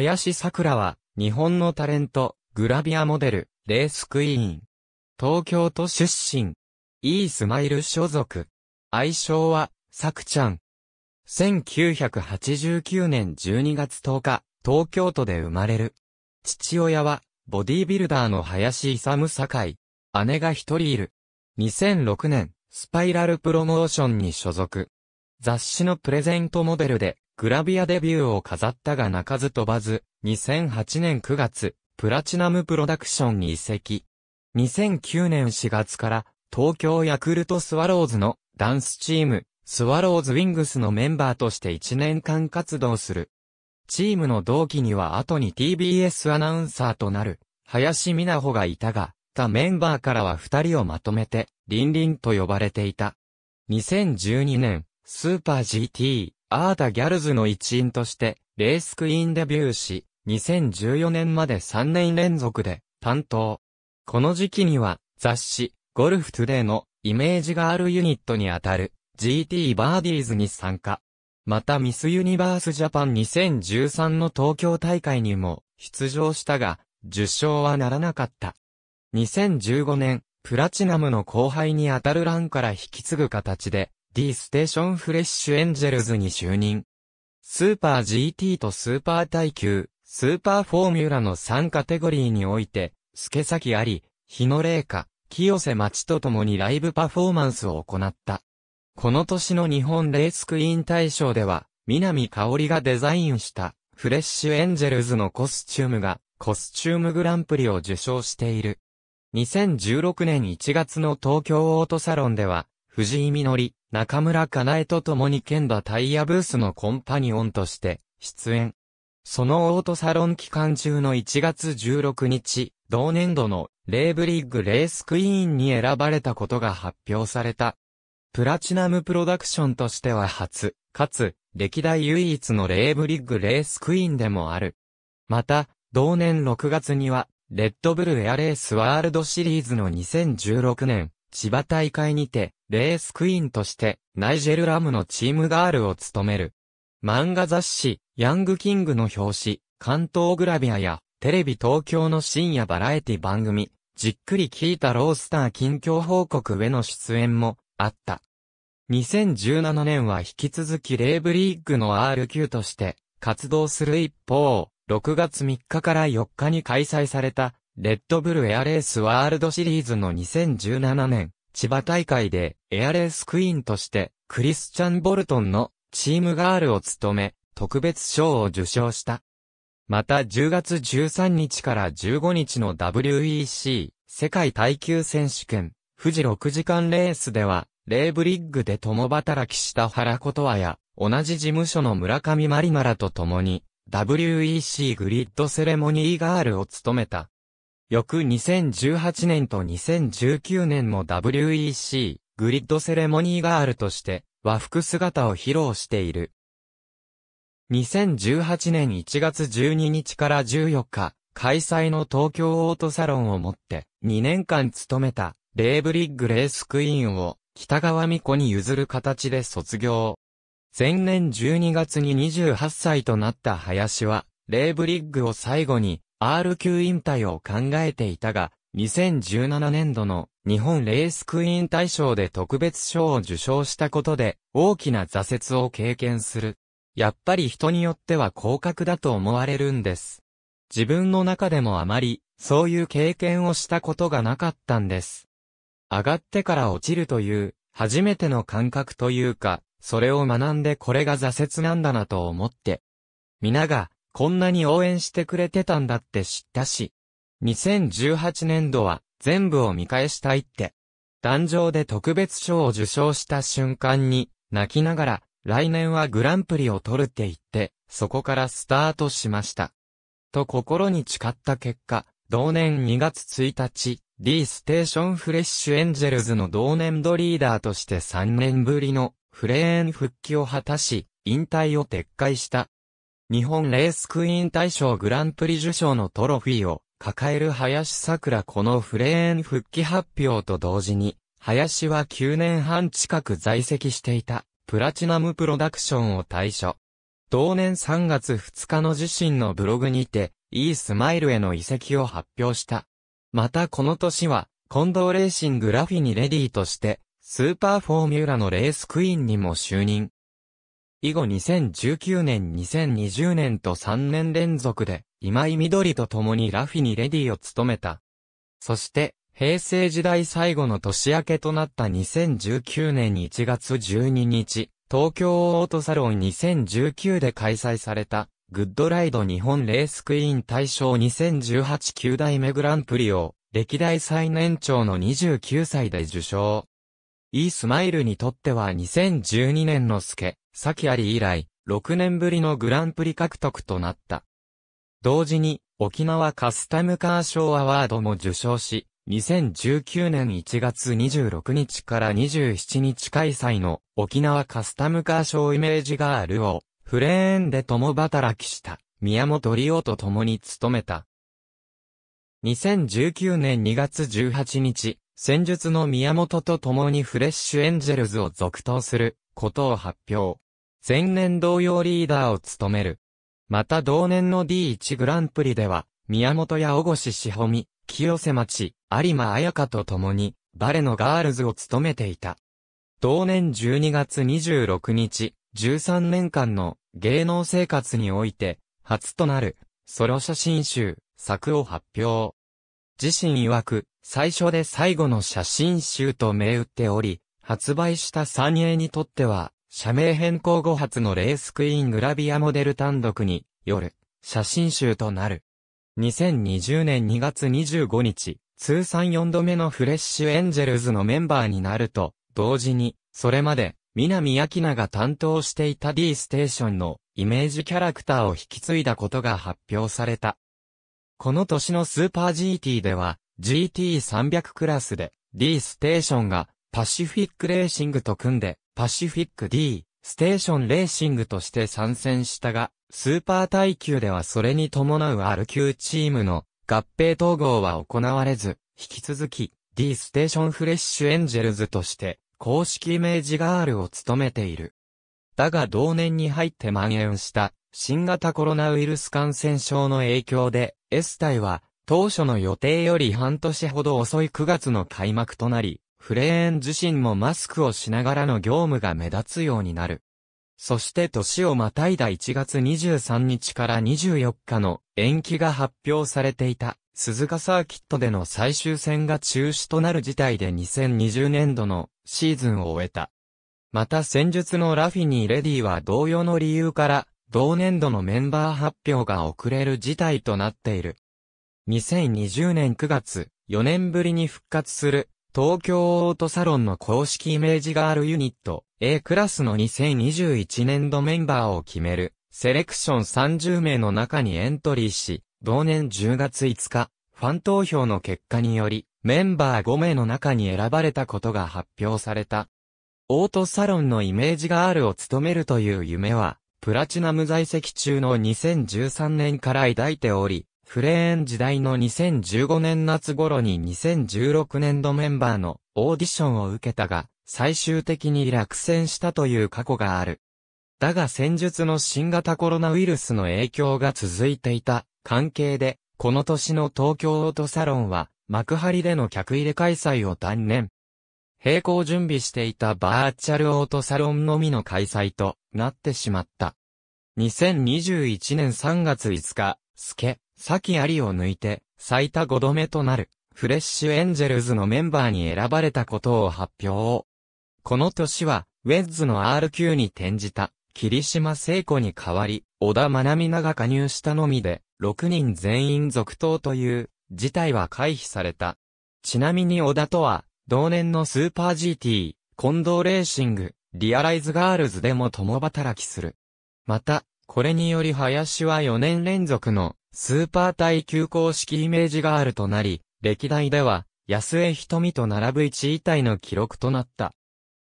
林桜は、日本のタレント、グラビアモデル、レースクイーン。東京都出身。いいスマイル所属。愛称は、さくちゃん。1989年12月10日、東京都で生まれる。父親は、ボディビルダーの林勇井。姉が一人いる。2006年、スパイラルプロモーションに所属。雑誌のプレゼントモデルで、グラビアデビューを飾ったが泣かず飛ばず、2008年9月、プラチナムプロダクションに移籍。2009年4月から東京ヤクルトスワローズのダンスチーム、スワローズウィングスのメンバーとして1年間活動する。チームの同期には後に TBS アナウンサーとなる、林美奈穂がいたが、他メンバーからは二人をまとめて、リンリンと呼ばれていた。2012年、スーパー GT、アーダ・ギャルズの一員として、レースクイーンデビューし、2014年まで3年連続で担当。この時期には、雑誌、ゴルフトゥデイのイメージガールユニットにあたる GT バーディーズに参加。またミスユニバースジャパン2013の東京大会にも出場したが、受賞はならなかった。2015年、プラチナムの後輩にあたるランから引き継ぐ形で、D ステーションフレッシュエンジェルズに就任。スーパー GT とスーパー耐久、スーパーフォーミュラの3カテゴリーにおいて、助崎あり、日野霊下、清瀬町と共にライブパフォーマンスを行った。この年の日本レースクイーン大賞では、南香織がデザインしたフレッシュエンジェルズのコスチュームがコスチュームグランプリを受賞している。2016年1月の東京オートサロンでは、藤井みのり、中村かなえと共に剣馬タイヤブースのコンパニオンとして出演。そのオートサロン期間中の1月16日、同年度のレーブリッグレースクイーンに選ばれたことが発表された。プラチナムプロダクションとしては初、かつ、歴代唯一のレーブリッグレースクイーンでもある。また、同年6月には、レッドブルエアレースワールドシリーズの2016年千葉大会にて、レースクイーンとして、ナイジェル・ラムのチームガールを務める。漫画雑誌、ヤングキングの表紙、関東グラビアや、テレビ東京の深夜バラエティ番組、じっくり聞いたロースター近況報告への出演も、あった。2017年は引き続きレーブリーグの RQ として活動する一方、6月3日から4日に開催されたレッドブルエアレースワールドシリーズの2017年、千葉大会でエアレースクイーンとして、クリスチャン・ボルトンのチームガールを務め、特別賞を受賞した。また10月13日から15日の WEC 世界耐久選手権富士6時間レースではレーブリッグで共働きした原琴和や同じ事務所の村上マリマラと共に WEC グリッドセレモニーガールを務めた。翌2018年と2019年も WEC、グリッドセレモニーガールとして和服姿を披露している。2018年1月12日から14日、開催の東京オートサロンをもって2年間務めたレイブリッグレースクイーンを北川美子に譲る形で卒業。前年12月に28歳となった林はレイブリッグを最後に R 級引退を考えていたが、2017年度の日本レースクイーン大賞で特別賞を受賞したことで大きな挫折を経験する。やっぱり人によっては降格だと思われるんです。自分の中でもあまりそういう経験をしたことがなかったんです。上がってから落ちるという初めての感覚というか、それを学んでこれが挫折なんだなと思って。皆がこんなに応援してくれてたんだって知ったし。2018年度は全部を見返したいって。壇上で特別賞を受賞した瞬間に泣きながら来年はグランプリを取るって言って、そこからスタートしました。と心に誓った結果、同年2月1日、D ステーションフレッシュエンジェルズの同年度リーダーとして3年ぶりのフレーン復帰を果たし、引退を撤回した。日本レースクイーン大賞グランプリ受賞のトロフィーを抱える林桜このフレーン復帰発表と同時に、林は9年半近く在籍していたプラチナムプロダクションを退所。同年3月2日の自身のブログにて、e スマイルへの移籍を発表した。またこの年は、近藤レーシングラフィニレディとして、スーパーフォーミュラのレースクイーンにも就任。以後2019年2020年と3年連続で、今井緑と共にラフィにレディを務めた。そして、平成時代最後の年明けとなった2019年1月12日、東京オートサロン2019で開催された、グッドライド日本レースクイーン大賞2018 9代目グランプリを、歴代最年長の29歳で受賞。イースマイルにとっては2012年のスケ、サキアリ以来、6年ぶりのグランプリ獲得となった。同時に、沖縄カスタムカー賞アワードも受賞し、2019年1月26日から27日開催の沖縄カスタムカー賞イメージガールをフレーンで共働きした宮本里夫と共に務めた。2019年2月18日、戦術の宮本と共にフレッシュエンジェルズを続投することを発表。前年同様リーダーを務める。また同年の D1 グランプリでは、宮本や小越しほみ、清瀬町、有馬彩香と共に、バレのガールズを務めていた。同年12月26日、13年間の芸能生活において、初となる、ソロ写真集、作を発表。自身曰く、最初で最後の写真集と銘打っており、発売した三ンにとっては、社名変更後発のレースクイーングラビアモデル単独による写真集となる。2020年2月25日、通算4度目のフレッシュエンジェルズのメンバーになると、同時に、それまで、南明菜が担当していた D ステーションのイメージキャラクターを引き継いだことが発表された。この年のスーパー GT では、GT300 クラスで D ステーションがパシフィックレーシングと組んでパシフィック D ステーションレーシングとして参戦したが、スーパー耐久ではそれに伴う R 級チームの合併統合は行われず、引き続き D ステーションフレッシュエンジェルズとして公式イメージガールを務めている。だが同年に入って蔓延した新型コロナウイルス感染症の影響で S 隊は当初の予定より半年ほど遅い9月の開幕となり、フレーン自身もマスクをしながらの業務が目立つようになる。そして年をまたいだ1月23日から24日の延期が発表されていた鈴鹿サーキットでの最終戦が中止となる事態で2020年度のシーズンを終えた。また戦術のラフィニー・レディは同様の理由から同年度のメンバー発表が遅れる事態となっている。2020年9月、4年ぶりに復活する、東京オートサロンの公式イメージガールユニット、A クラスの2021年度メンバーを決める、セレクション30名の中にエントリーし、同年10月5日、ファン投票の結果により、メンバー5名の中に選ばれたことが発表された。オートサロンのイメージガールを務めるという夢は、プラチナム在籍中の2013年から抱いており、フレーン時代の2015年夏頃に2016年度メンバーのオーディションを受けたが、最終的に落選したという過去がある。だが戦術の新型コロナウイルスの影響が続いていた関係で、この年の東京オートサロンは幕張での客入れ開催を断念。並行準備していたバーチャルオートサロンのみの開催となってしまった。2021年3月5日、スケ、先ありを抜いて、最多5度目となる、フレッシュエンジェルズのメンバーに選ばれたことを発表。この年は、ウェッズの RQ に転じた、霧島聖子に代わり、小田学美奈が加入したのみで、6人全員続投という、事態は回避された。ちなみに小田とは、同年のスーパー GT、近藤レーシング、リアライズガールズでも共働きする。また、これにより林は4年連続のスーパー耐久公式イメージガールとなり、歴代では、安江瞳と並ぶ1位体の記録となった。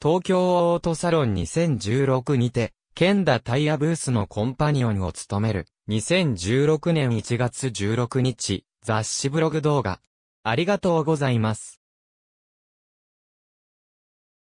東京オートサロン2016にて、ケンダタイヤブースのコンパニオンを務める、2016年1月16日、雑誌ブログ動画。ありがとうございます。